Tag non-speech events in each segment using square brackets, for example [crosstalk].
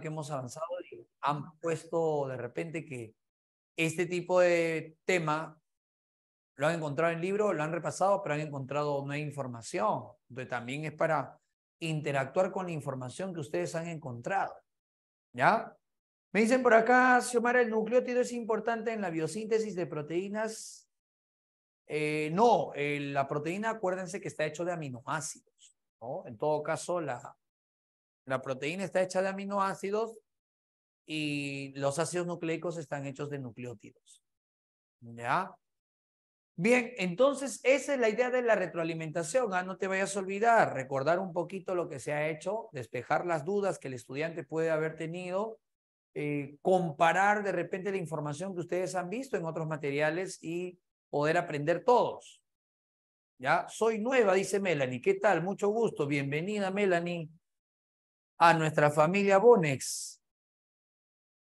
que hemos avanzado y han puesto de repente que este tipo de tema lo han encontrado en el libro, lo han repasado, pero han encontrado nueva información. Entonces también es para interactuar con la información que ustedes han encontrado. ¿Ya? Me dicen por acá, Xiomara, el nucleótido es importante en la biosíntesis de proteínas. Eh, no, eh, la proteína, acuérdense que está hecho de aminoácidos. ¿no? En todo caso, la, la proteína está hecha de aminoácidos y los ácidos nucleicos están hechos de nucleótidos. ¿Ya? Bien, entonces esa es la idea de la retroalimentación. ¿ah? No te vayas a olvidar, recordar un poquito lo que se ha hecho, despejar las dudas que el estudiante puede haber tenido, eh, comparar de repente la información que ustedes han visto en otros materiales y poder aprender todos. ¿Ya? Soy nueva, dice Melanie. ¿Qué tal? Mucho gusto. Bienvenida, Melanie a nuestra familia Bonex.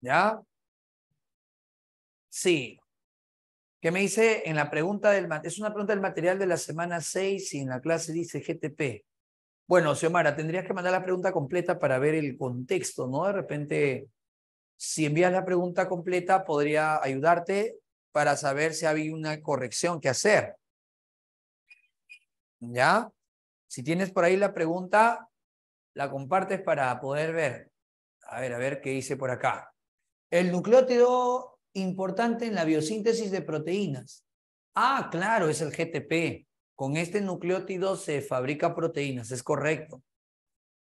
¿Ya? Sí. ¿Qué me dice en la pregunta del Es una pregunta del material de la semana 6 y en la clase dice GTP. Bueno, Xiomara, tendrías que mandar la pregunta completa para ver el contexto, ¿no? De repente, si envías la pregunta completa, podría ayudarte para saber si había una corrección que hacer. ¿Ya? Si tienes por ahí la pregunta, la compartes para poder ver. A ver, a ver qué hice por acá. El nucleótido importante en la biosíntesis de proteínas. Ah, claro, es el GTP. Con este nucleótido se fabrica proteínas, es correcto.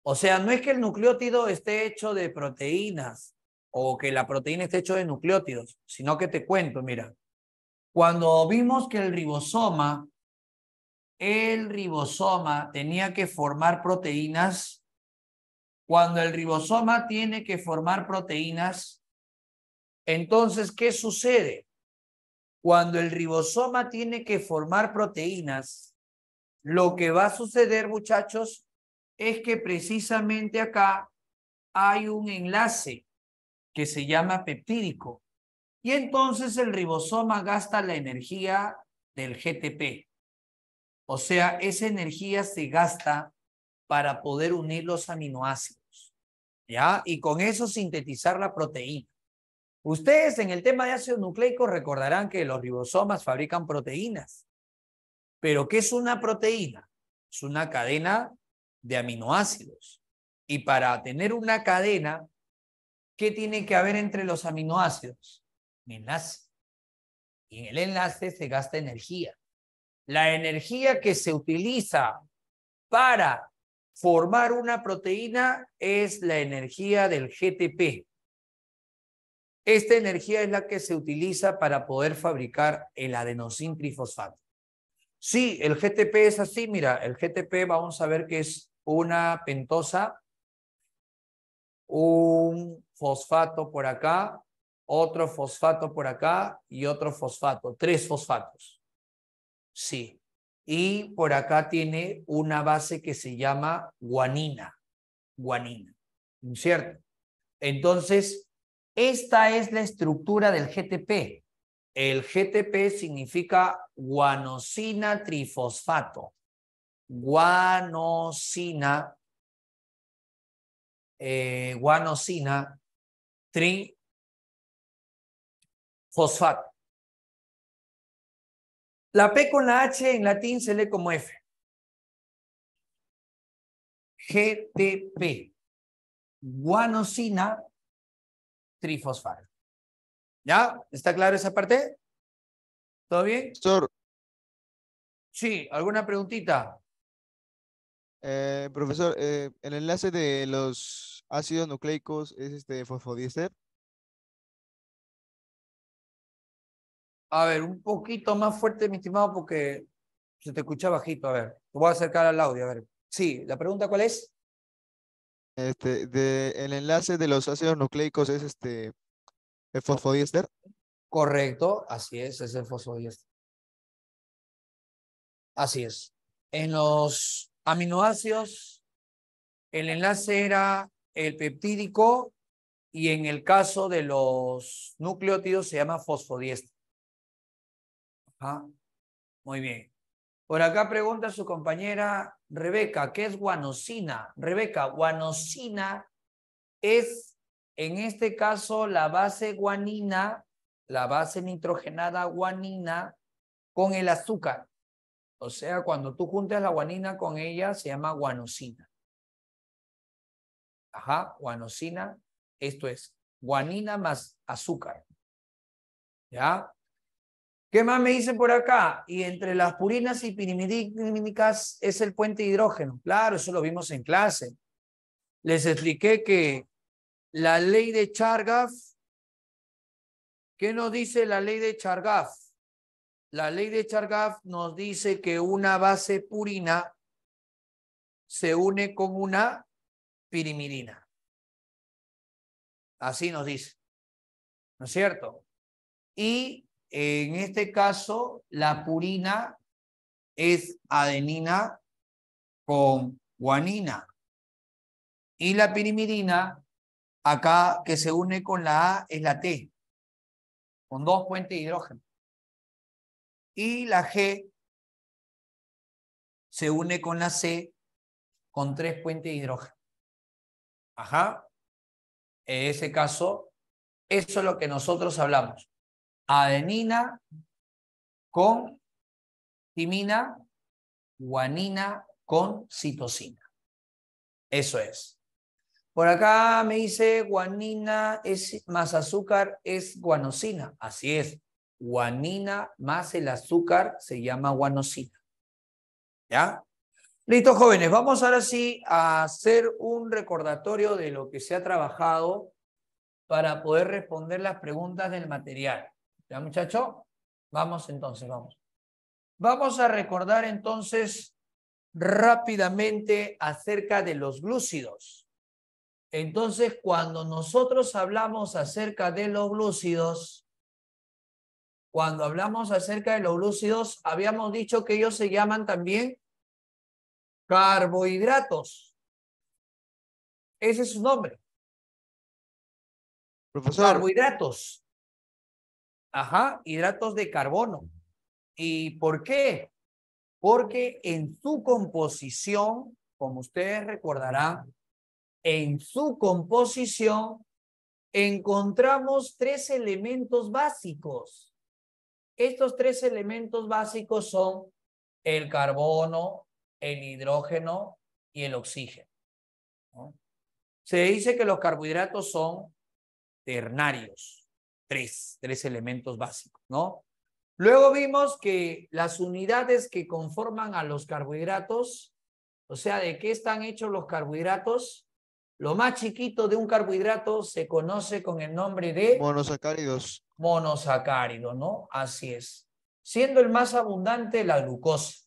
O sea, no es que el nucleótido esté hecho de proteínas o que la proteína esté hecho de nucleótidos, sino que te cuento, mira. Cuando vimos que el ribosoma el ribosoma tenía que formar proteínas cuando el ribosoma tiene que formar proteínas, entonces, ¿qué sucede? Cuando el ribosoma tiene que formar proteínas, lo que va a suceder, muchachos, es que precisamente acá hay un enlace que se llama peptídico. Y entonces el ribosoma gasta la energía del GTP. O sea, esa energía se gasta para poder unir los aminoácidos. Y con eso sintetizar la proteína. Ustedes en el tema de ácido nucleico recordarán que los ribosomas fabrican proteínas. Pero ¿qué es una proteína? Es una cadena de aminoácidos. Y para tener una cadena, ¿qué tiene que haber entre los aminoácidos? enlace. Y en el enlace se gasta energía. La energía que se utiliza para formar una proteína es la energía del GTP. Esta energía es la que se utiliza para poder fabricar el adenosín trifosfato. Sí, el GTP es así, mira, el GTP vamos a ver que es una pentosa, un fosfato por acá, otro fosfato por acá y otro fosfato, tres fosfatos. Sí, y por acá tiene una base que se llama guanina, guanina, ¿cierto? Entonces, esta es la estructura del GTP. El GTP significa guanosina trifosfato. Guanosina, eh, guanosina trifosfato. La P con la H en latín se lee como F. GTP, guanosina trifosfato. ¿Ya? ¿Está claro esa parte? ¿Todo bien? Sí, ¿alguna preguntita? Eh, profesor, eh, el enlace de los ácidos nucleicos es este fosfodiéster. A ver, un poquito más fuerte, mi estimado, porque se te escucha bajito. A ver, te voy a acercar al audio. A ver, sí, la pregunta cuál es. Este, el enlace de los ácidos nucleicos es este el fosfodiéster. Correcto, así es, es el fosfodiéster. Así es. En los aminoácidos, el enlace era el peptídico y en el caso de los nucleótidos se llama fosfodiéster. Ah, muy bien. Por acá pregunta su compañera Rebeca, ¿qué es guanosina? Rebeca, guanosina es, en este caso, la base guanina, la base nitrogenada guanina con el azúcar. O sea, cuando tú juntas la guanina con ella, se llama guanosina. Ajá, guanosina, esto es guanina más azúcar. ¿Ya? ¿Qué más me dicen por acá? Y entre las purinas y pirimidínicas es el puente hidrógeno. Claro, eso lo vimos en clase. Les expliqué que la ley de Chargaff, ¿qué nos dice la ley de Chargaff? La ley de Chargaff nos dice que una base purina se une con una pirimidina. Así nos dice. ¿No es cierto? Y en este caso, la purina es adenina con guanina. Y la pirimidina, acá que se une con la A, es la T, con dos puentes de hidrógeno. Y la G se une con la C, con tres puentes de hidrógeno. Ajá. En ese caso, eso es lo que nosotros hablamos adenina con timina, guanina con citosina. Eso es. Por acá me dice guanina es, más azúcar es guanosina. Así es. Guanina más el azúcar se llama guanosina. ¿Ya? Listo, jóvenes. Vamos ahora sí a hacer un recordatorio de lo que se ha trabajado para poder responder las preguntas del material. ¿Ya, muchacho? Vamos entonces, vamos. Vamos a recordar entonces rápidamente acerca de los glúcidos. Entonces, cuando nosotros hablamos acerca de los glúcidos, cuando hablamos acerca de los glúcidos, habíamos dicho que ellos se llaman también carbohidratos. Ese es su nombre. Profesor. Carbohidratos. Ajá, hidratos de carbono. ¿Y por qué? Porque en su composición, como ustedes recordarán, en su composición encontramos tres elementos básicos. Estos tres elementos básicos son el carbono, el hidrógeno y el oxígeno. Se dice que los carbohidratos son ternarios tres, tres elementos básicos, ¿no? Luego vimos que las unidades que conforman a los carbohidratos, o sea, de qué están hechos los carbohidratos, lo más chiquito de un carbohidrato se conoce con el nombre de monosacáridos. monosacárido ¿no? Así es. Siendo el más abundante la glucosa.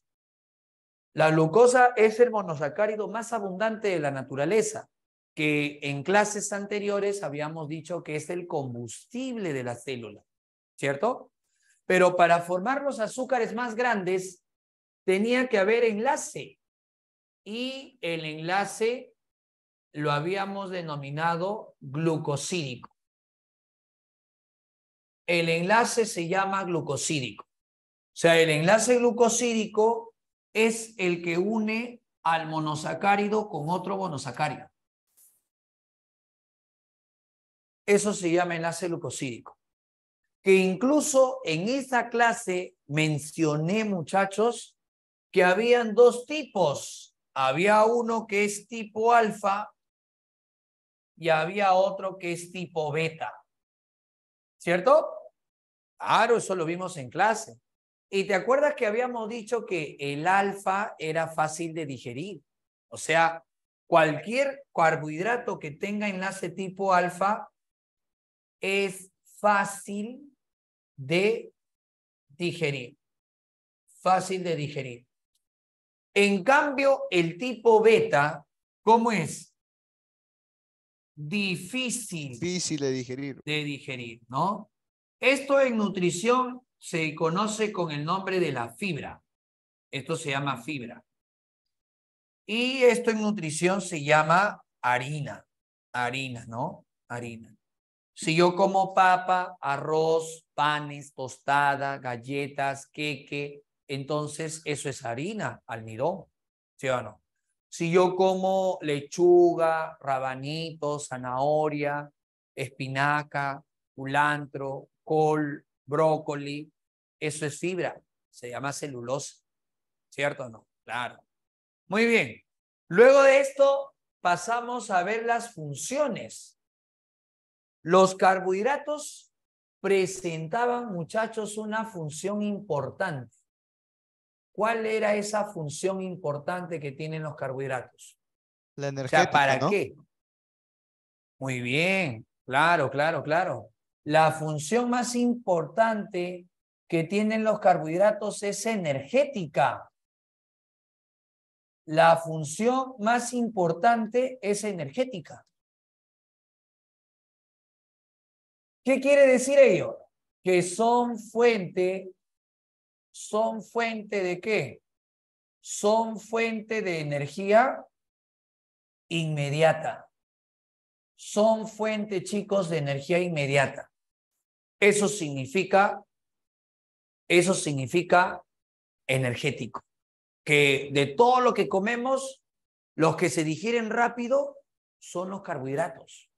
La glucosa es el monosacárido más abundante de la naturaleza que en clases anteriores habíamos dicho que es el combustible de la célula, ¿cierto? Pero para formar los azúcares más grandes tenía que haber enlace y el enlace lo habíamos denominado glucosídico. El enlace se llama glucosídico. O sea, el enlace glucosídico es el que une al monosacárido con otro monosacárido. Eso se llama enlace glucosídico. Que incluso en esa clase mencioné, muchachos, que habían dos tipos. Había uno que es tipo alfa y había otro que es tipo beta. ¿Cierto? Claro, eso lo vimos en clase. Y te acuerdas que habíamos dicho que el alfa era fácil de digerir. O sea, cualquier carbohidrato que tenga enlace tipo alfa es fácil de digerir. Fácil de digerir. En cambio, el tipo beta, ¿cómo es? Difícil. Difícil de digerir. De digerir, ¿no? Esto en nutrición se conoce con el nombre de la fibra. Esto se llama fibra. Y esto en nutrición se llama harina. Harina, ¿no? Harina. Si yo como papa, arroz, panes, tostada, galletas, queque, entonces eso es harina, almidón, ¿sí o no? Si yo como lechuga, rabanitos, zanahoria, espinaca, culantro, col, brócoli, eso es fibra, se llama celulosa, ¿cierto o no? Claro. Muy bien. Luego de esto, pasamos a ver las funciones los carbohidratos presentaban, muchachos, una función importante. ¿Cuál era esa función importante que tienen los carbohidratos? La energía. ¿para qué? Muy bien, claro, claro, claro. La función más importante que tienen los carbohidratos es energética. La función más importante es energética. ¿Qué quiere decir ello? Que son fuente, son fuente de qué? Son fuente de energía inmediata. Son fuente, chicos, de energía inmediata. Eso significa, eso significa energético. Que de todo lo que comemos, los que se digieren rápido son los carbohidratos.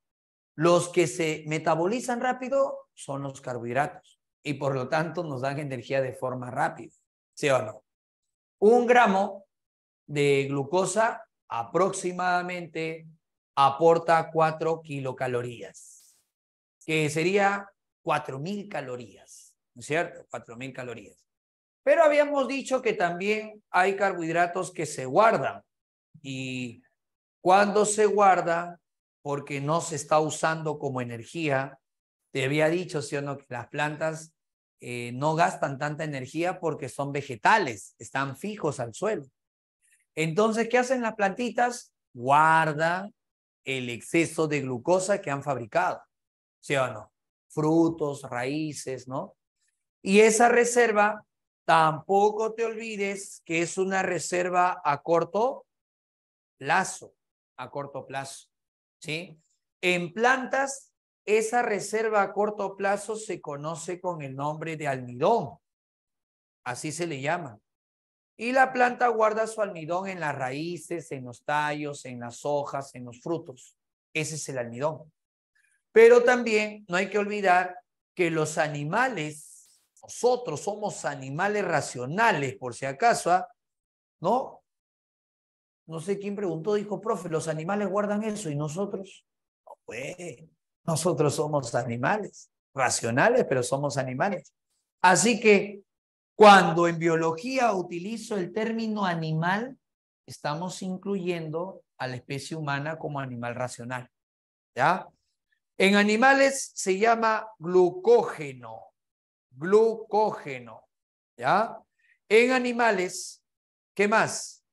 Los que se metabolizan rápido son los carbohidratos y por lo tanto nos dan energía de forma rápida, ¿sí o no? Un gramo de glucosa aproximadamente aporta 4 kilocalorías, que sería 4.000 calorías, ¿no es cierto? 4.000 calorías. Pero habíamos dicho que también hay carbohidratos que se guardan y cuando se guardan porque no se está usando como energía. Te había dicho, sí o no, que las plantas eh, no gastan tanta energía porque son vegetales, están fijos al suelo. Entonces, ¿qué hacen las plantitas? Guarda el exceso de glucosa que han fabricado, ¿sí o no? Frutos, raíces, ¿no? Y esa reserva, tampoco te olvides que es una reserva a corto plazo, a corto plazo. En plantas, esa reserva a corto plazo se conoce con el nombre de almidón, así se le llama. Y la planta guarda su almidón en las raíces, en los tallos, en las hojas, en los frutos. Ese es el almidón. Pero también no hay que olvidar que los animales, nosotros somos animales racionales, por si acaso, ¿ah? ¿no? no sé quién preguntó, dijo, profe, los animales guardan eso y nosotros, pues, nosotros somos animales, racionales, pero somos animales. Así que cuando en biología utilizo el término animal, estamos incluyendo a la especie humana como animal racional. ¿Ya? En animales se llama glucógeno, glucógeno, ¿ya? En animales, ¿qué más?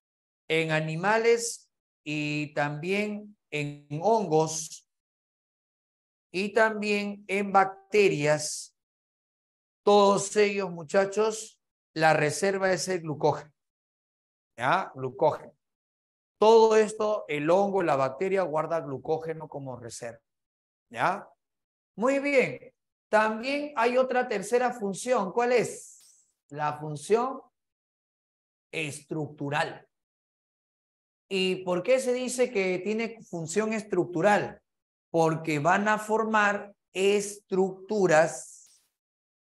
en animales y también en hongos y también en bacterias. Todos ellos, muchachos, la reserva es el glucógeno. ¿Ya? Glucógeno. Todo esto, el hongo, la bacteria guarda glucógeno como reserva. ¿Ya? Muy bien. También hay otra tercera función. ¿Cuál es? La función estructural. ¿Y por qué se dice que tiene función estructural? Porque van a formar estructuras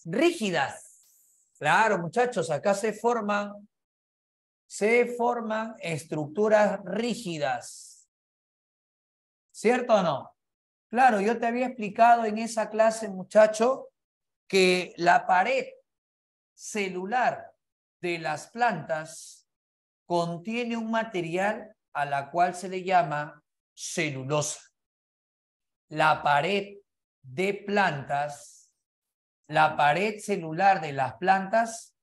rígidas. Claro, muchachos, acá se forman, se forman estructuras rígidas. ¿Cierto o no? Claro, yo te había explicado en esa clase, muchacho, que la pared celular de las plantas contiene un material a la cual se le llama celulosa. La pared de plantas, la pared celular de las plantas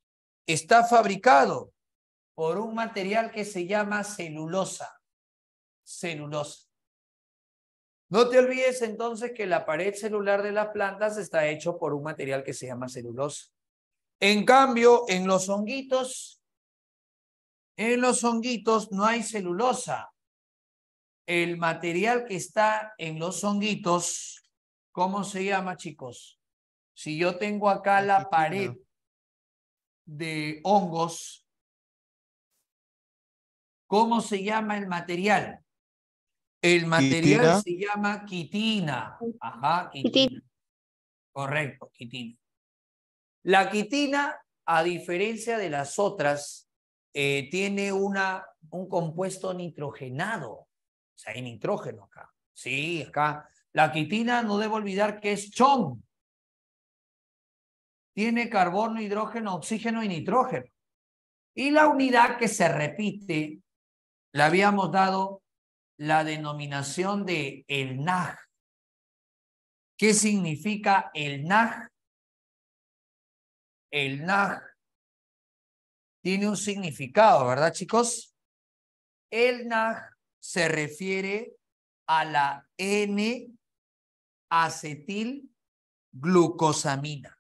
está fabricado por un material que se llama celulosa. Celulosa. No te olvides entonces que la pared celular de las plantas está hecho por un material que se llama celulosa. En cambio, en los honguitos en los honguitos no hay celulosa. El material que está en los honguitos, ¿cómo se llama, chicos? Si yo tengo acá la pared de hongos, ¿cómo se llama el material? El material se llama quitina. Ajá, quitina. Correcto, quitina. La quitina, a diferencia de las otras, eh, tiene una, un compuesto nitrogenado, o sea, hay nitrógeno acá. Sí, acá. La quitina no debo olvidar que es chon. Tiene carbono, hidrógeno, oxígeno y nitrógeno. Y la unidad que se repite, le habíamos dado la denominación de el NAG. ¿Qué significa el NAG? El NAG tiene un significado, ¿verdad, chicos? El NAG se refiere a la N-acetil glucosamina.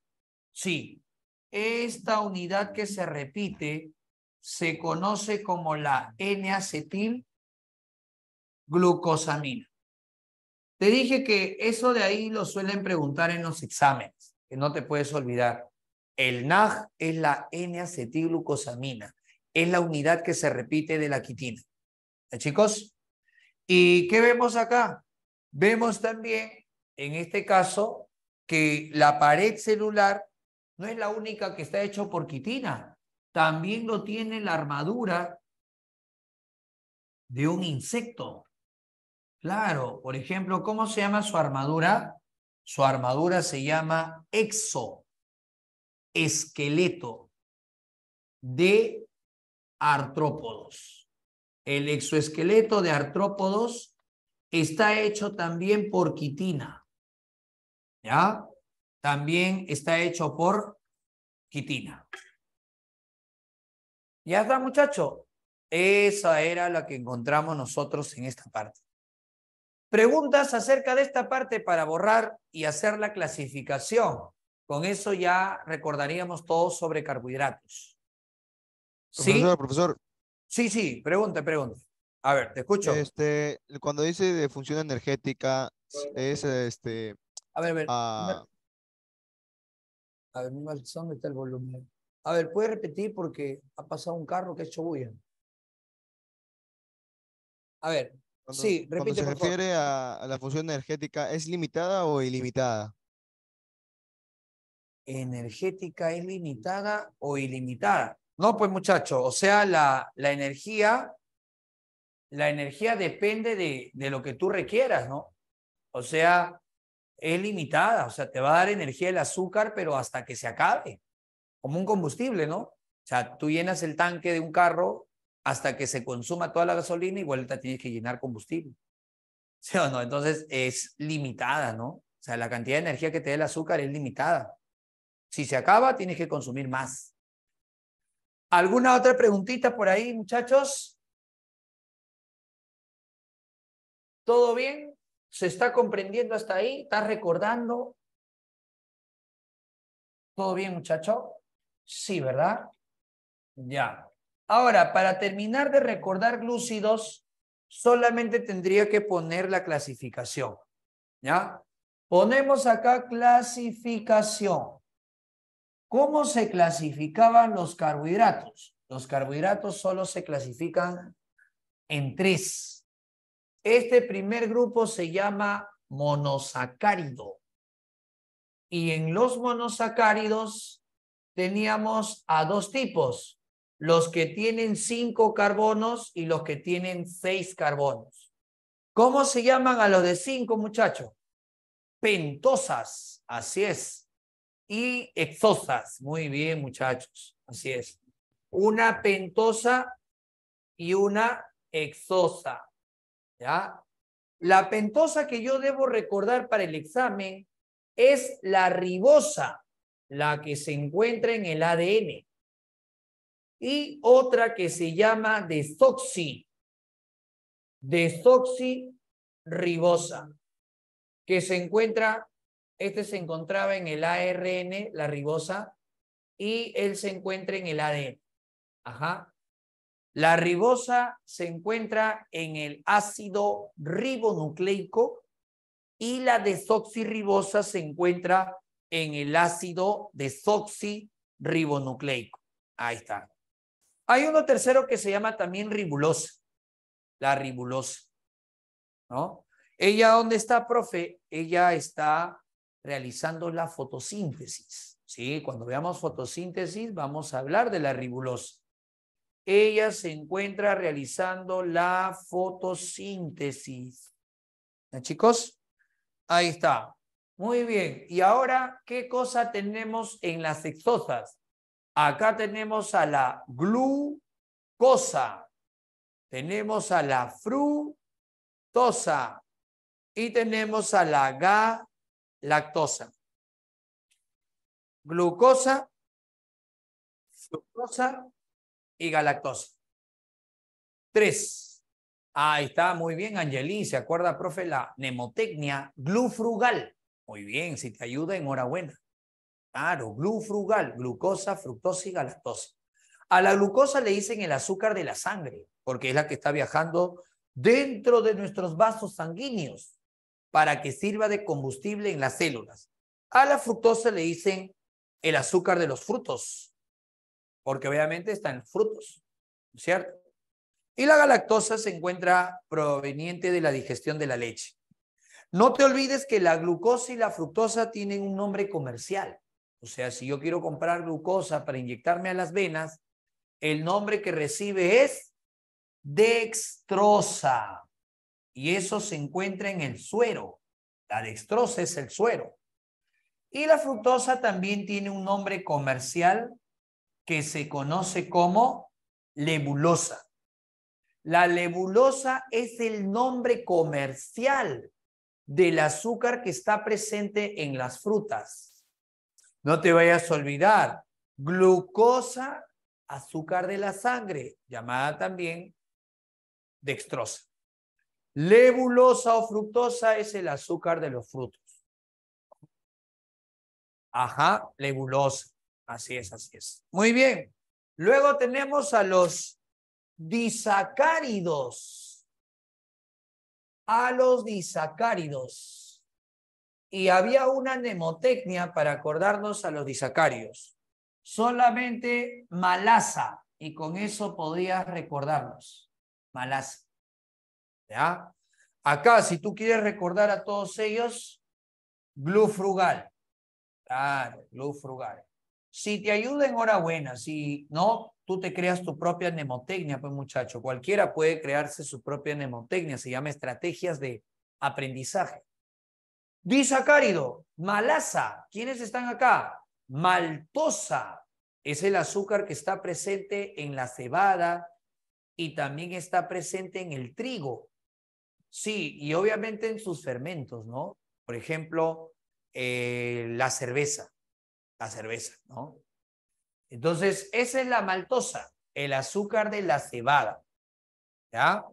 Sí, esta unidad que se repite se conoce como la N-acetil glucosamina. Te dije que eso de ahí lo suelen preguntar en los exámenes, que no te puedes olvidar. El NAG es la N-acetilglucosamina, es la unidad que se repite de la quitina. ¿Eh, chicos? ¿Y qué vemos acá? Vemos también, en este caso, que la pared celular no es la única que está hecha por quitina. También lo tiene la armadura de un insecto. Claro, por ejemplo, ¿cómo se llama su armadura? Su armadura se llama exo esqueleto de artrópodos. El exoesqueleto de artrópodos está hecho también por quitina. ¿Ya? También está hecho por quitina. ¿Ya está, muchacho? Esa era la que encontramos nosotros en esta parte. Preguntas acerca de esta parte para borrar y hacer la clasificación con eso ya recordaríamos todo sobre carbohidratos. ¿Sí? profesor. Sí, sí, pregunte, pregunte. A ver, te escucho. Este, cuando dice de función energética, es este. A ver, a ver. Ah, a ver, ¿dónde está el volumen? A ver, ¿puede repetir? Porque ha pasado un carro que ha hecho bulla. A ver, sí, repite. Cuando se refiere a la función energética, ¿es limitada o ilimitada? energética es limitada o ilimitada. No, pues muchacho, o sea, la, la, energía, la energía depende de, de lo que tú requieras, ¿no? O sea, es limitada, o sea, te va a dar energía el azúcar, pero hasta que se acabe, como un combustible, ¿no? O sea, tú llenas el tanque de un carro hasta que se consuma toda la gasolina, y igual te tienes que llenar combustible. ¿Sí o no? Entonces es limitada, ¿no? O sea, la cantidad de energía que te da el azúcar es limitada. Si se acaba, tienes que consumir más. ¿Alguna otra preguntita por ahí, muchachos? ¿Todo bien? ¿Se está comprendiendo hasta ahí? ¿Estás recordando? ¿Todo bien, muchacho? Sí, ¿verdad? Ya. Ahora, para terminar de recordar glúcidos, solamente tendría que poner la clasificación. ¿Ya? Ponemos acá clasificación. ¿Cómo se clasificaban los carbohidratos? Los carbohidratos solo se clasifican en tres. Este primer grupo se llama monosacárido. Y en los monosacáridos teníamos a dos tipos, los que tienen cinco carbonos y los que tienen seis carbonos. ¿Cómo se llaman a los de cinco, muchachos? Pentosas, así es y exosas. Muy bien, muchachos. Así es. Una pentosa y una exosa. ¿Ya? La pentosa que yo debo recordar para el examen es la ribosa, la que se encuentra en el ADN. Y otra que se llama desoxi, ribosa que se encuentra este se encontraba en el ARN, la ribosa, y él se encuentra en el ADN. Ajá. La ribosa se encuentra en el ácido ribonucleico y la desoxirribosa se encuentra en el ácido desoxirribonucleico. Ahí está. Hay uno tercero que se llama también ribulosa, la ribulosa, ¿no? Ella, ¿dónde está, profe? Ella está realizando la fotosíntesis. ¿sí? Cuando veamos fotosíntesis, vamos a hablar de la ribulosa. Ella se encuentra realizando la fotosíntesis. ¿Eh, chicos? Ahí está. Muy bien. Y ahora, ¿qué cosa tenemos en las sexosas? Acá tenemos a la glucosa, tenemos a la fructosa y tenemos a la lactosa, glucosa, fructosa y galactosa. Tres. Ah, está, muy bien, Angelín. ¿Se acuerda, profe, la nemotecnia glufrugal? Muy bien, si te ayuda, enhorabuena. Claro, glufrugal, glucosa, fructosa y galactosa. A la glucosa le dicen el azúcar de la sangre, porque es la que está viajando dentro de nuestros vasos sanguíneos para que sirva de combustible en las células. A la fructosa le dicen el azúcar de los frutos, porque obviamente está en frutos, ¿cierto? Y la galactosa se encuentra proveniente de la digestión de la leche. No te olvides que la glucosa y la fructosa tienen un nombre comercial. O sea, si yo quiero comprar glucosa para inyectarme a las venas, el nombre que recibe es dextrosa y eso se encuentra en el suero. La dextrosa es el suero. Y la fructosa también tiene un nombre comercial que se conoce como lebulosa. La lebulosa es el nombre comercial del azúcar que está presente en las frutas. No te vayas a olvidar, glucosa, azúcar de la sangre, llamada también dextrosa. Lebulosa o fructosa es el azúcar de los frutos. Ajá, lebulosa. Así es, así es. Muy bien. Luego tenemos a los disacáridos. A los disacáridos. Y había una mnemotecnia para acordarnos a los disacáridos. Solamente malasa. Y con eso podías recordarnos. Malasa. Acá, si tú quieres recordar a todos ellos, glufrugal frugal. Claro, glufrugal frugal. Si te ayuda, enhorabuena. Si no, tú te creas tu propia nemotecnia pues muchacho. Cualquiera puede crearse su propia nemotecnia Se llama estrategias de aprendizaje. Disacárido, malasa. ¿Quiénes están acá? Maltosa. Es el azúcar que está presente en la cebada y también está presente en el trigo. Sí, y obviamente en sus fermentos, ¿no? Por ejemplo, eh, la cerveza, la cerveza, ¿no? Entonces, esa es la maltosa, el azúcar de la cebada, ¿ya?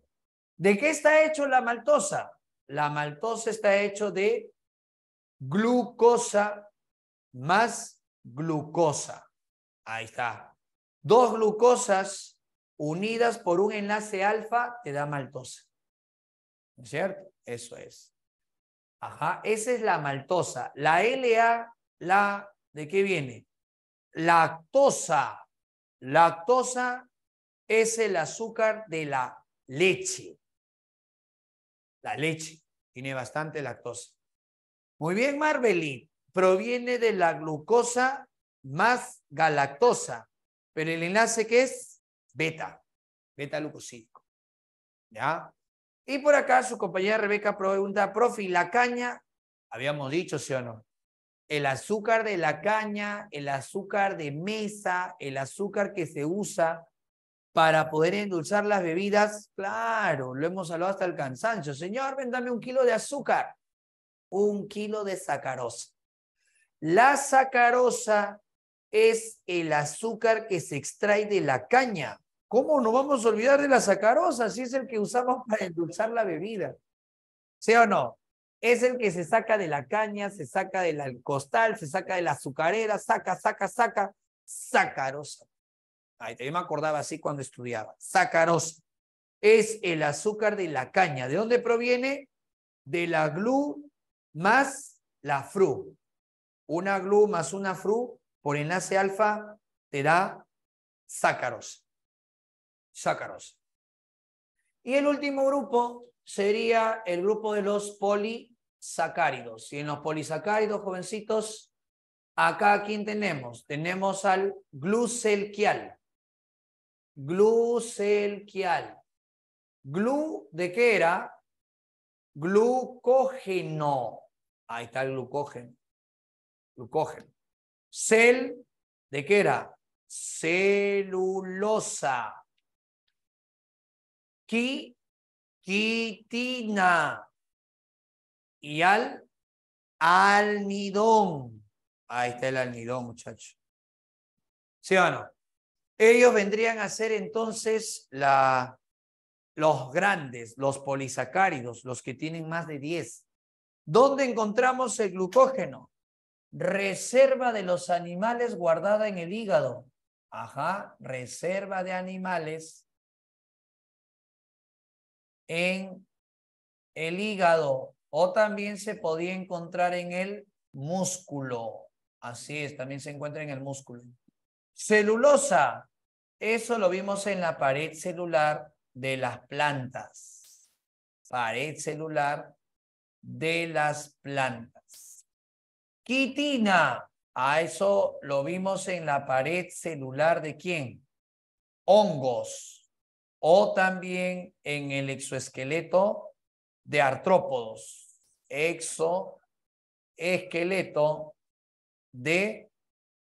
¿De qué está hecho la maltosa? La maltosa está hecho de glucosa más glucosa. Ahí está. Dos glucosas unidas por un enlace alfa te da maltosa. ¿No es cierto? Eso es. Ajá, esa es la maltosa. La LA, la, ¿de qué viene? Lactosa. Lactosa es el azúcar de la leche. La leche tiene bastante lactosa. Muy bien, Marvelín. Proviene de la glucosa más galactosa, pero el enlace que es beta, beta glucosídico. ¿Ya? Y por acá su compañera Rebeca pregunta, profe, ¿y la caña? Habíamos dicho, ¿sí o no? El azúcar de la caña, el azúcar de mesa, el azúcar que se usa para poder endulzar las bebidas, claro, lo hemos hablado hasta el cansancio. Señor, vendame un kilo de azúcar, un kilo de sacarosa. La sacarosa es el azúcar que se extrae de la caña. ¿Cómo nos vamos a olvidar de la sacarosa si es el que usamos para endulzar la bebida? ¿Sí o no? Es el que se saca de la caña, se saca del costal, se saca de la azucarera, saca, saca, saca, sacarosa. Ay, yo me acordaba así cuando estudiaba. Sacarosa. Es el azúcar de la caña. ¿De dónde proviene? De la glu más la fru. Una glu más una fru por enlace alfa te da sacarosa. Y el último grupo sería el grupo de los polisacáridos. Y en los polisacáridos, jovencitos, acá quién tenemos? Tenemos al glucelquial. Glucelquial. Glu, ¿de qué era? Glucógeno. Ahí está el glucógeno. Glucógeno. Cel, ¿de qué era? Celulosa quitina y al almidón. Ahí está el almidón, muchachos. ¿Sí o no? Ellos vendrían a ser entonces la, los grandes, los polisacáridos, los que tienen más de 10. ¿Dónde encontramos el glucógeno? Reserva de los animales guardada en el hígado. Ajá, reserva de animales en el hígado o también se podía encontrar en el músculo. Así es, también se encuentra en el músculo. Celulosa, eso lo vimos en la pared celular de las plantas. Pared celular de las plantas. Quitina, a eso lo vimos en la pared celular de quién? Hongos o también en el exoesqueleto de artrópodos, exoesqueleto de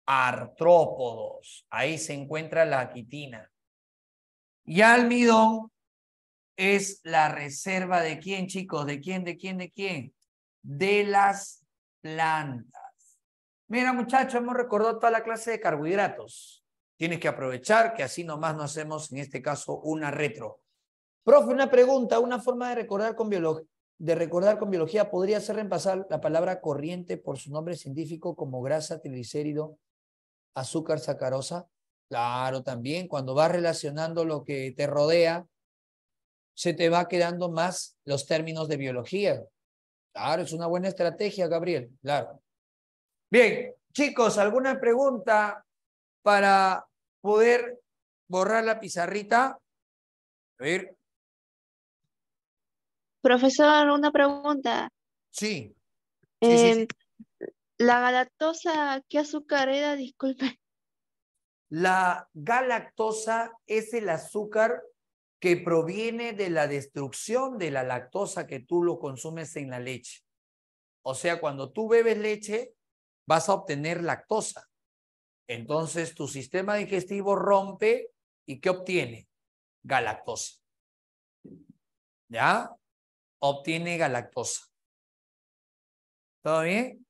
artrópodos. Ahí se encuentra la quitina. Y almidón es la reserva de quién, chicos, de quién, de quién, de quién, de las plantas. Mira, muchachos, hemos recordado toda la clase de carbohidratos. Tienes que aprovechar que así nomás no hacemos, en este caso, una retro. Profe, una pregunta, una forma de recordar con biología de recordar con biología podría ser reemplazar la palabra corriente por su nombre científico como grasa, triglicérido, azúcar, sacarosa. Claro, también cuando vas relacionando lo que te rodea, se te va quedando más los términos de biología. Claro, es una buena estrategia, Gabriel. Claro. Bien, chicos, ¿alguna pregunta para poder borrar la pizarrita. A ver. Profesor, una pregunta. Sí. Em, sí. La galactosa, ¿qué azúcar era? Disculpe. La galactosa es el azúcar que proviene de la destrucción de la lactosa que tú lo consumes en la leche. O sea, cuando tú bebes leche, vas a obtener lactosa. Entonces tu sistema digestivo rompe y ¿qué obtiene? Galactosa. ¿Ya? Obtiene galactosa. ¿Todo bien?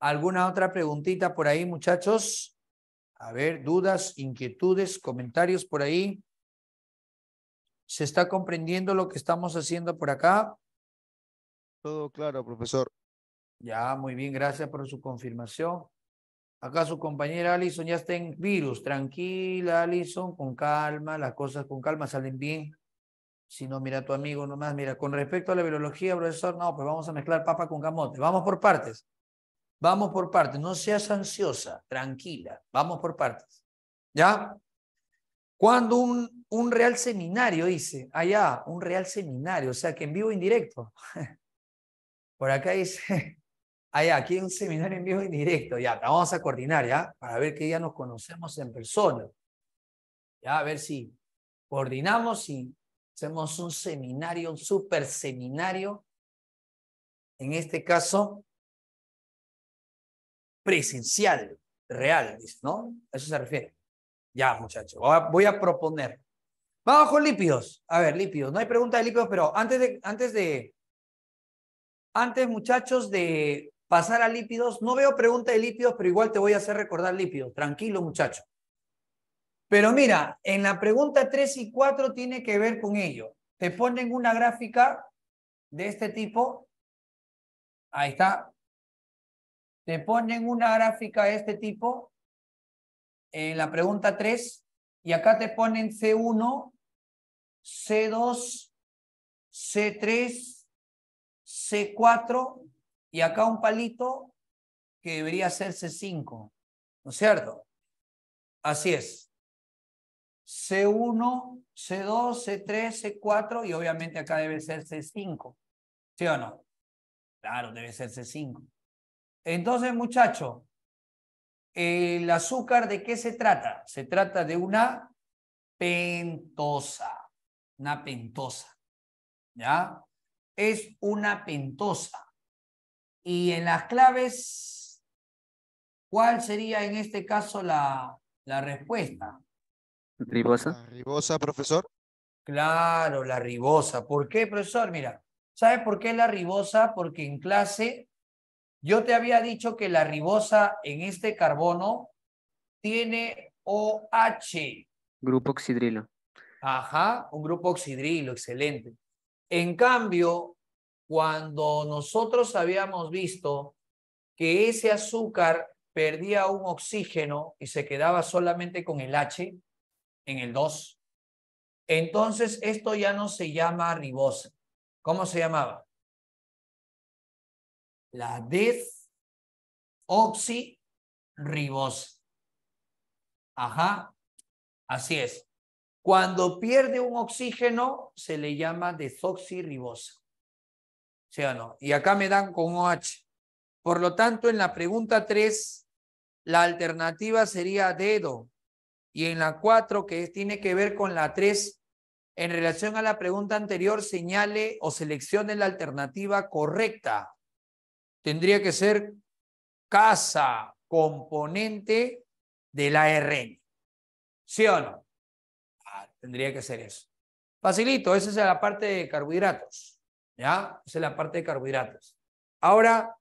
¿Alguna otra preguntita por ahí, muchachos? A ver, dudas, inquietudes, comentarios por ahí. ¿Se está comprendiendo lo que estamos haciendo por acá? Todo claro, profesor. Ya, muy bien, gracias por su confirmación. Acá su compañera Alison ya está en virus. Tranquila, Allison, con calma, las cosas con calma salen bien. Si no, mira a tu amigo nomás. Mira, con respecto a la virología, profesor, no, pues vamos a mezclar papa con camote. Vamos por partes. Vamos por partes. No seas ansiosa, tranquila. Vamos por partes. ¿Ya? Cuando un, un real seminario, dice, allá, un real seminario, o sea que en vivo directo. [laughs] Por acá dice, aquí hay un seminario en vivo en directo, ya, vamos a coordinar, ¿ya? Para ver que ya nos conocemos en persona. Ya, a ver si coordinamos y hacemos un seminario, un super seminario. En este caso, presencial, real, ¿no? A eso se refiere. Ya, muchachos, voy a proponer. Vamos con lípidos. A ver, lípidos. No hay pregunta de lípidos, pero antes de, antes de, antes, muchachos, de pasar a lípidos. No veo pregunta de lípidos, pero igual te voy a hacer recordar lípidos. Tranquilo, muchacho. Pero mira, en la pregunta 3 y 4 tiene que ver con ello. Te ponen una gráfica de este tipo. Ahí está. Te ponen una gráfica de este tipo en la pregunta 3 y acá te ponen C1, C2, C3, C4 y acá un palito que debería ser c 5, ¿no es cierto? Así es. C1, C2, C3, C4 y obviamente acá debe ser C5, ¿sí o no? Claro, debe ser C5. Entonces, muchachos, el azúcar de qué se trata? Se trata de una pentosa, una pentosa, ¿ya? Es una pentosa. Y en las claves, ¿cuál sería en este caso la, la respuesta? Ribosa. ribosa, profesor. Claro, la ribosa. ¿Por qué, profesor? Mira, ¿sabes por qué la ribosa? Porque en clase yo te había dicho que la ribosa en este carbono tiene OH. Grupo oxidrilo. Ajá, un grupo oxidrilo, excelente. En cambio, cuando nosotros habíamos visto que ese azúcar perdía un oxígeno y se quedaba solamente con el H en el 2, entonces esto ya no se llama ribosa. ¿Cómo se llamaba? La desoxirribosa. Ajá, así es. Cuando pierde un oxígeno se le llama desoxirribosa. ¿Sí o no? Y acá me dan con OH. Por lo tanto, en la pregunta 3, la alternativa sería dedo. Y en la 4, que tiene que ver con la 3, en relación a la pregunta anterior, señale o seleccione la alternativa correcta. Tendría que ser casa componente de la RN. ¿Sí o no? Ah, tendría que ser eso. Facilito, esa es la parte de carbohidratos. ¿Ya? Esa es la parte de carbohidratos. Ahora,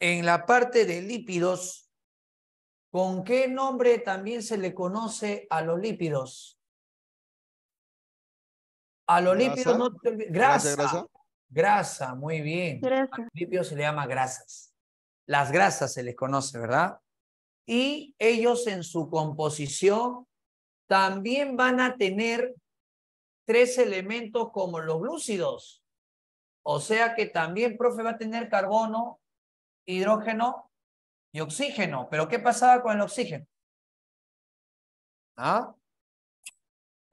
en la parte de lípidos, ¿con qué nombre también se le conoce a los lípidos? A los lípidos no Grasa, grasa. muy bien. los lípidos se le llama grasas. Las grasas se les conoce, ¿verdad? Y ellos en su composición también van a tener tres elementos como los glúcidos. O sea que también, profe, va a tener carbono, hidrógeno y oxígeno. Pero ¿qué pasaba con el oxígeno? ¿Ah?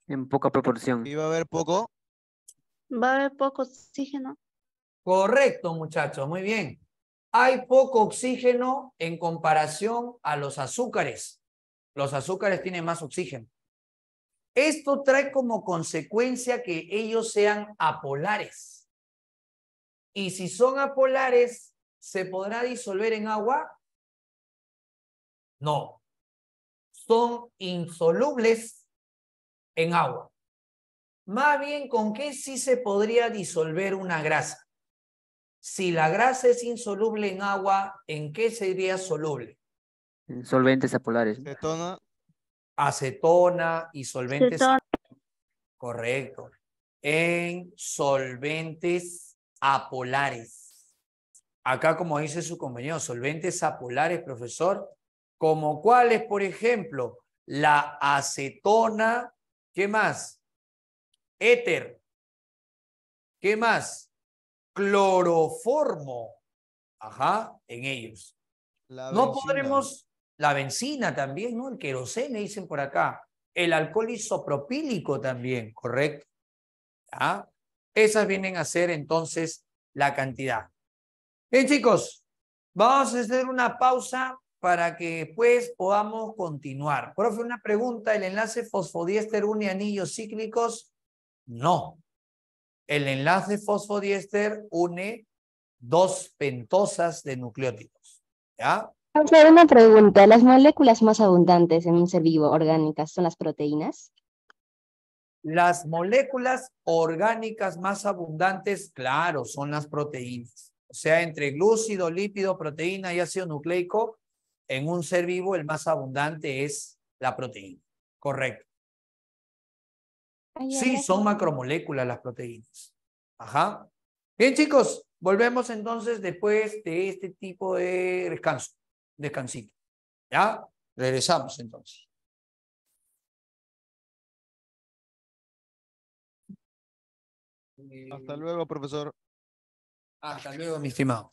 En poca proporción. ¿Iba a haber poco? Va a haber poco oxígeno. Correcto, muchachos, muy bien. Hay poco oxígeno en comparación a los azúcares. Los azúcares tienen más oxígeno. Esto trae como consecuencia que ellos sean apolares. Y si son apolares, ¿se podrá disolver en agua? No. Son insolubles en agua. Más bien, ¿con qué sí se podría disolver una grasa? Si la grasa es insoluble en agua, ¿en qué sería soluble? En solventes apolares acetona y solventes. Correcto. En solventes apolares. Acá, como dice su compañero, solventes apolares, profesor, como cuáles, por ejemplo, la acetona, ¿qué más? Éter. ¿Qué más? Cloroformo. Ajá, en ellos. no podremos, la benzina también, ¿no? El querosene, dicen por acá. El alcohol isopropílico también, ¿correcto? ¿Ya? Esas vienen a ser entonces la cantidad. Bien, chicos, vamos a hacer una pausa para que después pues podamos continuar. Profe, una pregunta, ¿el enlace fosfodiéster une anillos cíclicos? No. El enlace fosfodiéster une dos pentosas de nucleótidos. ¿Ya? Hacer una pregunta. ¿Las moléculas más abundantes en un ser vivo orgánicas son las proteínas? Las moléculas orgánicas más abundantes, claro, son las proteínas. O sea, entre glúcido, lípido, proteína y ácido nucleico, en un ser vivo el más abundante es la proteína. Correcto. Sí, son macromoléculas las proteínas. Ajá. Bien, chicos, volvemos entonces después de este tipo de descanso descansito. ¿Ya? Regresamos entonces. Hasta luego, profesor. Hasta luego, mi estimado.